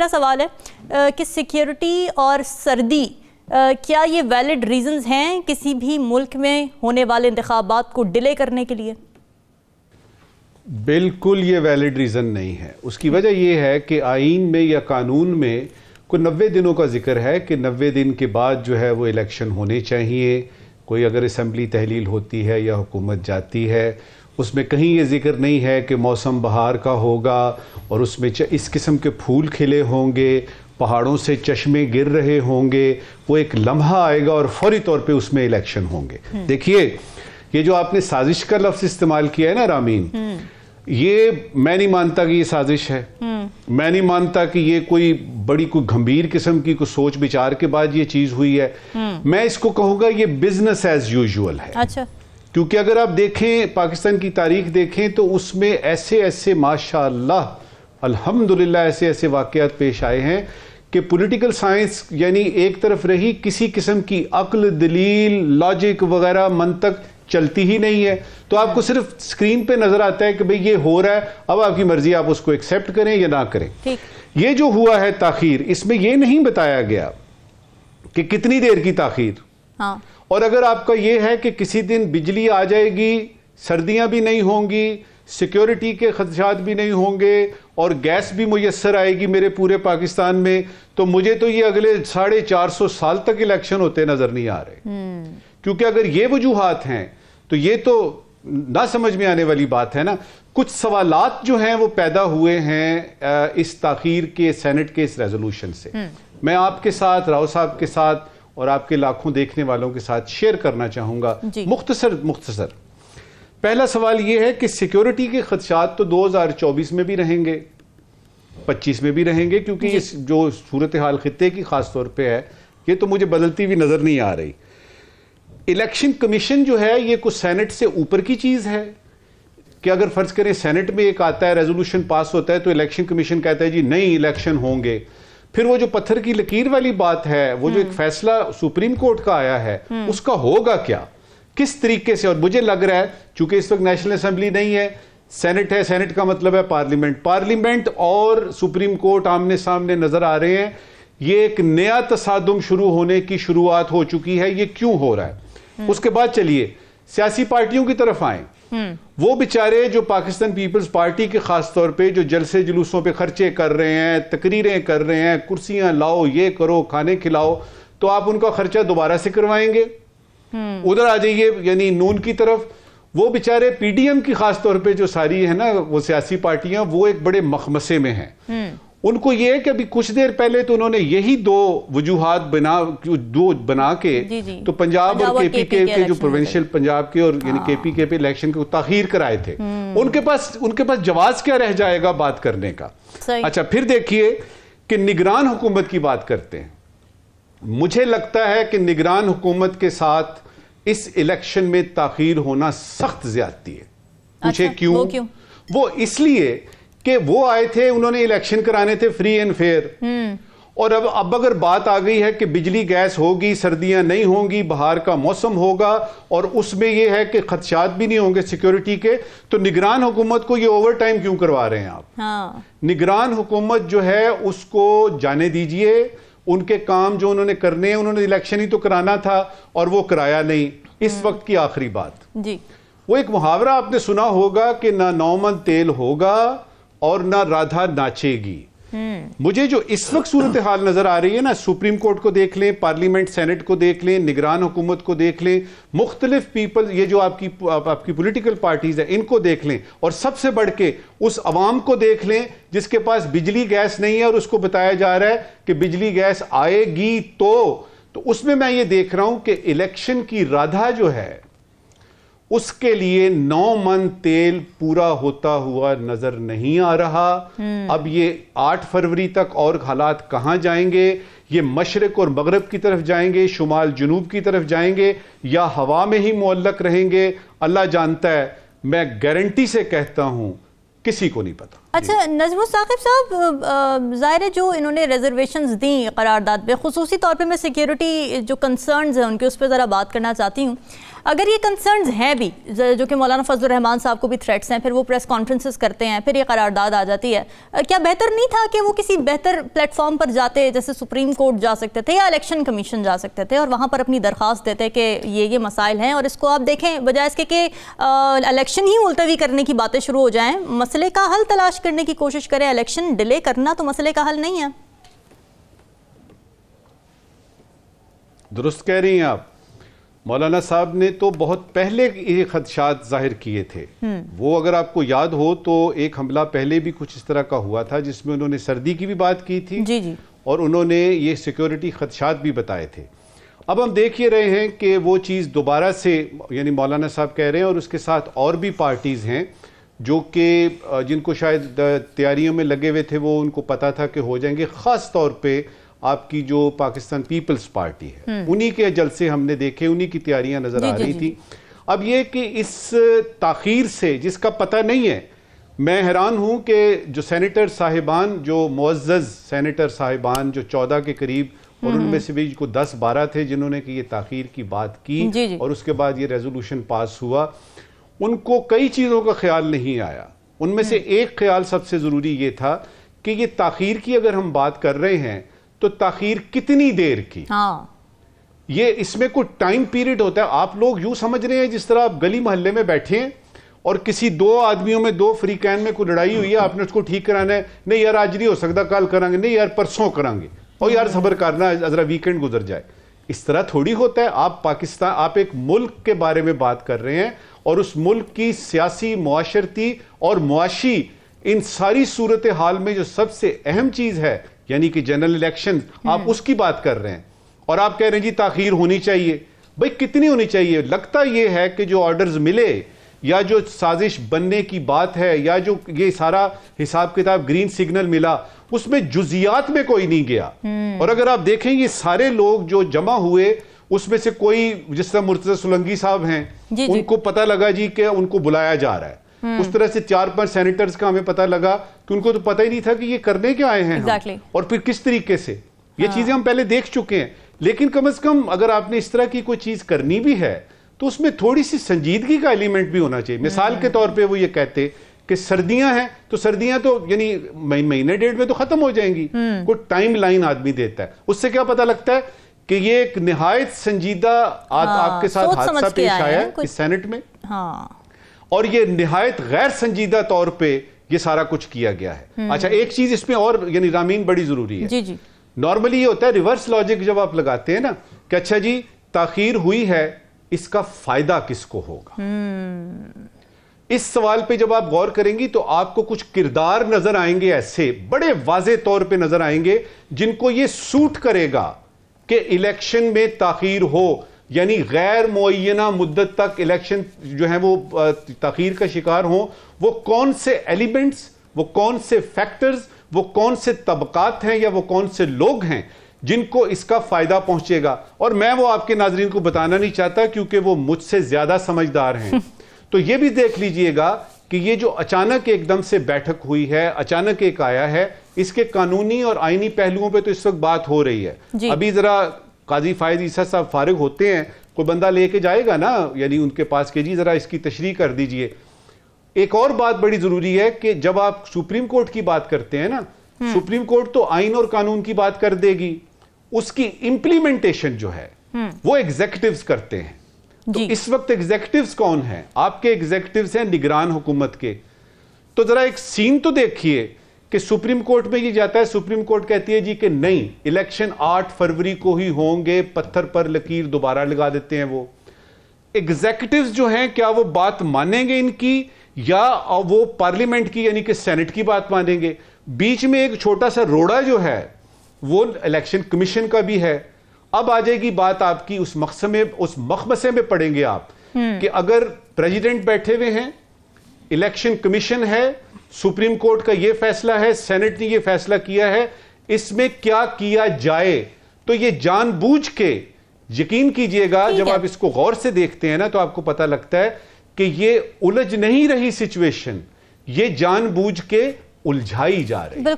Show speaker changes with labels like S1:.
S1: मेरा सवाल है कि सिक्योरिटी और सर्दी क्या ये वैलिड रीजंस हैं किसी भी मुल्क में होने वाले इंतबात को डिले करने के लिए बिल्कुल ये वैलिड रीज़न नहीं है उसकी वजह यह है कि आइन में या कानून में कोई नबे दिनों का जिक्र है कि नबे दिन के बाद जो है वो इलेक्शन होने चाहिए कोई अगर इसम्बली तहलील होती है या हुकूमत जाती है उसमें कहीं ये जिक्र नहीं है कि मौसम बहार का होगा और उसमें इस किस्म के फूल खिले होंगे पहाड़ों से चश्मे गिर रहे होंगे वो एक लम्हा आएगा और फौरी तौर पे उसमें इलेक्शन होंगे हम्म। देखिए ये जो आपने साजिश का लफ्ज़ इस्तेमाल किया है ना रामीन हम्म। ये मैं नहीं मानता कि ये साजिश है हम्म। मैं नहीं मानता कि ये कोई बड़ी कोई गंभीर किस्म की कोई सोच विचार के बाद ये चीज हुई है मैं इसको कहूंगा ये बिजनेस एज यूजुअल है अच्छा क्योंकि अगर आप देखें पाकिस्तान की तारीख देखें तो उसमें ऐसे ऐसे माशा अल्हम्दुलिल्लाह ऐसे ऐसे वाक़ पेश आए हैं कि पॉलिटिकल साइंस यानी एक तरफ रही किसी किस्म की अक्ल दलील लॉजिक वगैरह तक चलती ही नहीं है तो आपको हाँ। सिर्फ स्क्रीन पे नजर आता है कि भाई ये हो रहा है अब आपकी मर्जी आप उसको एक्सेप्ट करें या ना करें ये जो हुआ है ताखिर इसमें यह नहीं बताया गया कि कितनी देर की ताखिर हाँ। और अगर आपका ये है कि किसी दिन बिजली आ जाएगी सर्दियां भी नहीं होंगी सिक्योरिटी के खदशात भी नहीं होंगे और गैस भी मैसर आएगी मेरे पूरे पाकिस्तान में तो मुझे तो ये अगले साढ़े चार सौ साल तक इलेक्शन होते नज़र नहीं आ रहे हम्म। क्योंकि अगर ये वजूहत हैं तो ये तो ना समझ में आने वाली बात है ना कुछ सवालात जो हैं वो पैदा हुए हैं इस तखीर के सेनेट के इस रेजोल्यूशन से हम्म। मैं आपके साथ राव साहब के साथ और आपके लाखों देखने वालों के साथ शेयर करना चाहूंगा मुख्तसर मुख्तसर पहला सवाल यह है कि सिक्योरिटी के खदशात तो 2024 में भी रहेंगे 25 में भी रहेंगे क्योंकि इस जो सूरत हाल खत्े की खास तौर पे है ये तो मुझे बदलती हुई नज़र नहीं आ रही इलेक्शन कमीशन जो है ये कुछ सेनेट से ऊपर की चीज़ है कि अगर फ़र्ज़ करें सेनेट में एक आता है रेजोल्यूशन पास होता है तो इलेक्शन कमीशन कहता है जी नहीं इलेक्शन होंगे फिर वो जो पत्थर की लकीर वाली बात है वो जो एक हम्म। फैसला सुप्रीम कोर्ट का आया है हम्म। उसका होगा क्या किस तरीके से और मुझे लग रहा है चूंकि इस वक्त नेशनल असेंबली नहीं है सेनेट है सेनेट का मतलब है पार्लियामेंट पार्लियामेंट और सुप्रीम कोर्ट आमने सामने नजर आ रहे हैं ये एक नया तसादम शुरू होने की शुरुआत हो चुकी है ये क्यों हो रहा है हम्म। उसके बाद चलिए सियासी पार्टियों की तरफ आए वो बेचारे जो पाकिस्तान पीपल्स पार्टी के खास तौर पे जो जलसे जुलूसों पे खर्चे कर रहे हैं तकरीरें कर रहे हैं कुर्सियां लाओ ये करो खाने खिलाओ तो आप उनका खर्चा दोबारा से करवाएंगे उधर आ जाइए यानी नून की तरफ वो बेचारे पीडीएम की खास तौर पे जो सारी है ना वो सियासी पार्टियां वो एक बड़े मखमसे में हैं उनको ये है कि अभी कुछ देर पहले तो उन्होंने यही दो वजूहत बना दो बना के जी जी। तो पंजाब, पंजाब और केपी के, के, के, के जो प्रोविंशियल पंजाब के और यानी हाँ। केपी के पे इलेक्शन को तखीर कराए थे हम्म। उनके पास उनके पास जवाब क्या रह जाएगा बात करने का अच्छा फिर देखिए कि निगरान हुकूमत की बात करते हैं मुझे लगता है कि निगरान हुकूमत के साथ इस इलेक्शन में ताखिर होना सख्त ज्यादती है पूछे अच्छा, क्यों वो इसलिए कि वो आए थे उन्होंने इलेक्शन कराने थे फ्री एंड फेयर और अब अब अगर बात आ गई है कि बिजली गैस होगी सर्दियां नहीं होंगी बाहर का मौसम होगा और उसमें यह है कि खदशात भी नहीं होंगे सिक्योरिटी के तो निगरान हुकूमत को ये ओवर टाइम क्यों करवा रहे हैं आप हाँ। निगरान हुकूमत जो है उसको जाने दीजिए उनके काम जो उन्होंने करने हैं उन्होंने इलेक्शन ही तो कराना था और वो कराया नहीं इस हम्म। वक्त की आखिरी बात जी वो एक मुहावरा आपने सुना होगा कि ना नौमन तेल होगा और ना राधा नाचेगी मुझे जो इस वक्त सूरत हाल नजर आ रही है ना सुप्रीम कोर्ट को देख लें पार्लियामेंट सेनेट को देख लें निगरान हुकूमत को देख लें मुख्तलिफ पीपल ये जो आपकी आप, आपकी पोलिटिकल पार्टीज हैं इनको देख लें और सबसे बढ़ के उस अवाम को देख लें जिसके पास बिजली गैस नहीं है और उसको बताया जा रहा है कि बिजली गैस आएगी तो, तो उसमें मैं ये देख रहा हूं कि इलेक्शन की राधा जो है उसके लिए नौ मन तेल पूरा होता हुआ नजर नहीं आ रहा हम्म। अब ये आठ फरवरी तक और हालात कहाँ जाएंगे ये मशरक और मगरब की तरफ जाएंगे शुमाल जनूब की तरफ जाएंगे या हवा में ही मुल्लक रहेंगे अल्लाह जानता है मैं गारंटी से कहता हूँ किसी को नहीं पता अच्छा नजमु साकिब साहब ज़ाहिर जो इन्होंने रिजर्वेशन दी करारदाद पर खसूसी तौर पर मैं सिक्योरिटी जो कंसर्नज हैं उनके उस पर ज़रा बात करना चाहती हूँ अगर ये कंसर्न हैं भी जो कि मौलाना फजल रहमान साहब को भी थ्रेट्स हैं फिर वो प्रेस कॉन्फ्रेंसेस करते हैं फिर ये करारदाद आ जाती है क्या बेहतर नहीं था कि वो किसी बेहतर प्लेटफॉर्म पर जाते जैसे सुप्रीम कोर्ट जा सकते थे या इलेक्शन कमीशन जा सकते थे और वहाँ पर अपनी दरख्वास्त देते कि ये ये मसाइल हैं और इसको आप देखें बजाय इसके कि इलेक्शन ही मुलतवी करने की बातें शुरू हो जाएँ मसले का हल तलाश करने की कोशिश करें इलेक्शन डिले करना तो मसले का हल नहीं है दुरुस्त कह रही हैं आप मौलाना साहब ने तो बहुत पहले ये खदशात जाहिर किए थे हम्म। वो अगर आपको याद हो तो एक हमला पहले भी कुछ इस तरह का हुआ था जिसमें उन्होंने सर्दी की भी बात की थी जी जी और उन्होंने ये सिक्योरिटी खदशात भी बताए थे अब हम देख ही रहे हैं कि वो चीज़ दोबारा से यानी मौलाना साहब कह रहे हैं और उसके साथ और भी पार्टीज़ हैं जो कि जिनको शायद तैयारियों में लगे हुए थे वो उनको पता था कि हो जाएंगे ख़ास तौर पर आपकी जो पाकिस्तान पीपल्स पार्टी है उन्हीं के जलसे हमने देखे उन्हीं की तैयारियां नजर आ रही थी अब ये कि इस तखीर से जिसका पता नहीं है मैं हैरान हूं कि जो सेनेटर साहिबान जो मुज्ज़ सेनेटर साहिबान जो चौदह के करीब और हम्म, उनमें हम्म। से भी को दस बारह थे जिन्होंने कि ये ताखीर की बात की जी जी। और उसके बाद ये रेजोल्यूशन पास हुआ उनको कई चीज़ों का ख्याल नहीं आया उनमें से हम्म। एक ख्याल सबसे ज़रूरी ये था कि ये ताखीर की अगर हम बात कर रहे हैं तो ताखीर कितनी देर की हाँ। ये इसमें कोई टाइम पीरियड होता है आप लोग यूं समझ रहे हैं जिस तरह आप गली मोहल्ले में बैठे हैं और किसी दो आदमियों में दो फ्री कैन में कोई लड़ाई हुई है आपने उसको ठीक कराना है नहीं यार आज नहीं हो सकता कल करांगे नहीं यार परसों करांगे और यार सबर करना जरा वीकेंड गुजर जाए इस तरह थोड़ी होता है आप पाकिस्तान आप एक मुल्क के बारे में बात कर रहे हैं और उस मुल्क की सियासी माशरती और मुआशी इन सारी सूरत हाल में जो सबसे अहम चीज़ है यानी कि जनरल इलेक्शन आप हम्म। उसकी बात कर रहे हैं और आप कह रहे हैं जी ताखीर होनी चाहिए भाई कितनी होनी चाहिए लगता यह है कि जो ऑर्डर्स मिले या जो साजिश बनने की बात है या जो ये सारा हिसाब किताब ग्रीन सिग्नल मिला उसमें जुजियात में कोई नहीं गया हम्म। और अगर आप देखें ये सारे लोग जो जमा हुए उसमें से कोई जिस तरह मुर्तजा सोलंगी साहब हैं उनको पता लगा जी कि उनको बुलाया जा रहा है हम्म। उस तरह से चार पांच सेनेटर्स का हमें पता लगा कि उनको तो पता ही नहीं था कि ये करने क्या आए हैं exactly. और फिर किस तरीके से ये हाँ। चीजें हम पहले देख चुके हैं लेकिन कम से कम अगर आपने इस तरह की कोई चीज करनी भी है तो उसमें थोड़ी सी संजीदगी का एलिमेंट भी होना चाहिए मिसाल के हम्म। तौर पर वो ये कहते कि सर्दियां हैं तो सर्दियां तो यानी महीने डेढ़ में तो खत्म हो जाएंगी हम्म। कोई टाइम लाइन आदमी देता है उससे क्या पता लगता है कि ये एक निहायत संजीदा हाँ, आपके साथ हादसा पेश आया है इस सेनेट में हाँ और ये नहायत गैर संजीदा तौर पर ये सारा कुछ किया गया है हम्म। अच्छा एक चीज इसमें और यानी रामीन बड़ी जरूरी है जी जी नॉर्मली ये होता है रिवर्स लॉजिक जब आप लगाते हैं ना कि अच्छा जी ताखीर हुई है इसका फायदा किसको होगा हम्म। इस सवाल पे जब आप गौर करेंगी तो आपको कुछ किरदार नजर आएंगे ऐसे बड़े वाजे तौर पे नजर आएंगे जिनको ये सूट करेगा कि इलेक्शन में ताखीर हो यानी गैर मुना मुद्दत तक इलेक्शन जो है वो तखीर का शिकार हों वो कौन से एलिमेंट्स वो कौन से फैक्टर्स वो कौन से तबकात हैं या वो कौन से लोग हैं जिनको इसका फ़ायदा पहुंचेगा और मैं वो आपके नाजरन को बताना नहीं चाहता क्योंकि वो मुझसे ज़्यादा समझदार हैं तो ये भी देख लीजिएगा कि ये जो अचानक एकदम से बैठक हुई है अचानक एक आया है इसके कानूनी और आईनी पहलुओं पे तो इस वक्त बात हो रही है अभी ज़रा काजी फायद ईसा साहब फारग होते हैं कोई बंदा लेके जाएगा ना यानी उनके पास के जी ज़रा इसकी तशरी कर दीजिए एक और बात बड़ी ज़रूरी है कि जब आप सुप्रीम कोर्ट की बात करते हैं ना हम्म। सुप्रीम कोर्ट तो आइन और कानून की बात कर देगी उसकी इंप्लीमेंटेशन जो है हम्म। वो एग्जेक्टिव करते हैं तो इस वक्त एग्जेक्टिव कौन है आपके एग्जेक्टिव हैं निगरान हुकूमत के तो जरा एक सीन तो देखिए कि सुप्रीम कोर्ट में ये जाता है सुप्रीम कोर्ट कहती है जी कि नहीं इलेक्शन 8 फरवरी को ही होंगे पत्थर पर लकीर दोबारा लगा देते हैं वो एग्जेक्यूटिव जो हैं क्या वो बात मानेंगे इनकी या वो पार्लियामेंट की यानी कि सेनेट की बात मानेंगे बीच में एक छोटा सा रोड़ा जो है वो इलेक्शन कमीशन का भी है अब आ जाएगी बात आपकी उस मकसद में उस मखमसे में पड़ेंगे आप हम्म। कि अगर प्रेसिडेंट बैठे हुए हैं इलेक्शन कमीशन है सुप्रीम कोर्ट का यह फैसला है सेनेट ने यह फैसला किया है इसमें क्या किया जाए तो यह जानबूझ के यकीन कीजिएगा जब आप इसको गौर से देखते हैं ना तो आपको पता लगता है कि ये उलझ नहीं रही सिचुएशन ये जानबूझ के उलझाई जा रही